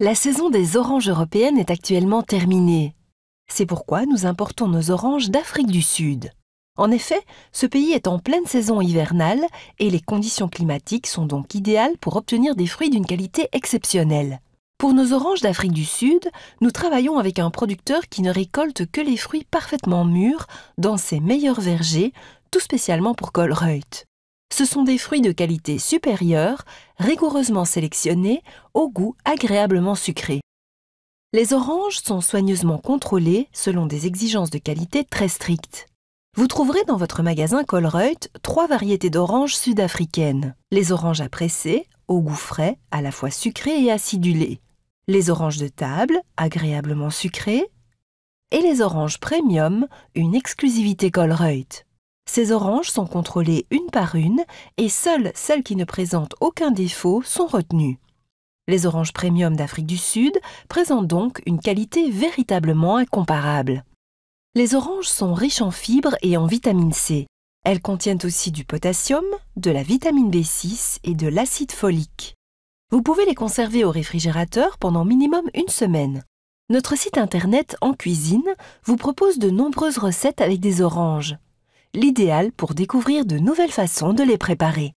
La saison des oranges européennes est actuellement terminée. C'est pourquoi nous importons nos oranges d'Afrique du Sud. En effet, ce pays est en pleine saison hivernale et les conditions climatiques sont donc idéales pour obtenir des fruits d'une qualité exceptionnelle. Pour nos oranges d'Afrique du Sud, nous travaillons avec un producteur qui ne récolte que les fruits parfaitement mûrs dans ses meilleurs vergers, tout spécialement pour Colreuth ce sont des fruits de qualité supérieure, rigoureusement sélectionnés, au goût agréablement sucré. Les oranges sont soigneusement contrôlées selon des exigences de qualité très strictes. Vous trouverez dans votre magasin Colruyt trois variétés d'oranges sud-africaines. Les oranges à presser, au goût frais, à la fois sucré et acidulé. Les oranges de table, agréablement sucrées. Et les oranges premium, une exclusivité Colruyt. Ces oranges sont contrôlées une par une et seules celles qui ne présentent aucun défaut sont retenues. Les oranges premium d'Afrique du Sud présentent donc une qualité véritablement incomparable. Les oranges sont riches en fibres et en vitamine C. Elles contiennent aussi du potassium, de la vitamine B6 et de l'acide folique. Vous pouvez les conserver au réfrigérateur pendant minimum une semaine. Notre site internet En Cuisine vous propose de nombreuses recettes avec des oranges l'idéal pour découvrir de nouvelles façons de les préparer.